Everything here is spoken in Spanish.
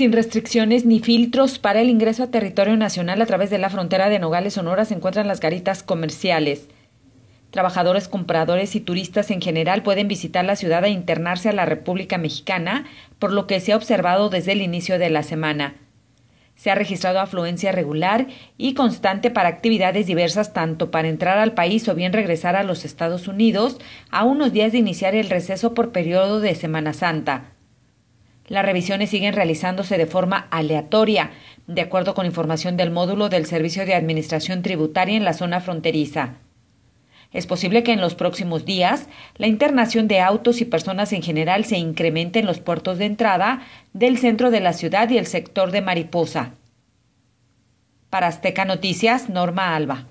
Sin restricciones ni filtros para el ingreso a territorio nacional a través de la frontera de Nogales, Sonora, se encuentran las garitas comerciales. Trabajadores, compradores y turistas en general pueden visitar la ciudad e internarse a la República Mexicana, por lo que se ha observado desde el inicio de la semana. Se ha registrado afluencia regular y constante para actividades diversas tanto para entrar al país o bien regresar a los Estados Unidos a unos días de iniciar el receso por periodo de Semana Santa. Las revisiones siguen realizándose de forma aleatoria, de acuerdo con información del módulo del Servicio de Administración Tributaria en la zona fronteriza. Es posible que en los próximos días la internación de autos y personas en general se incremente en los puertos de entrada del centro de la ciudad y el sector de Mariposa. Para Azteca Noticias, Norma Alba.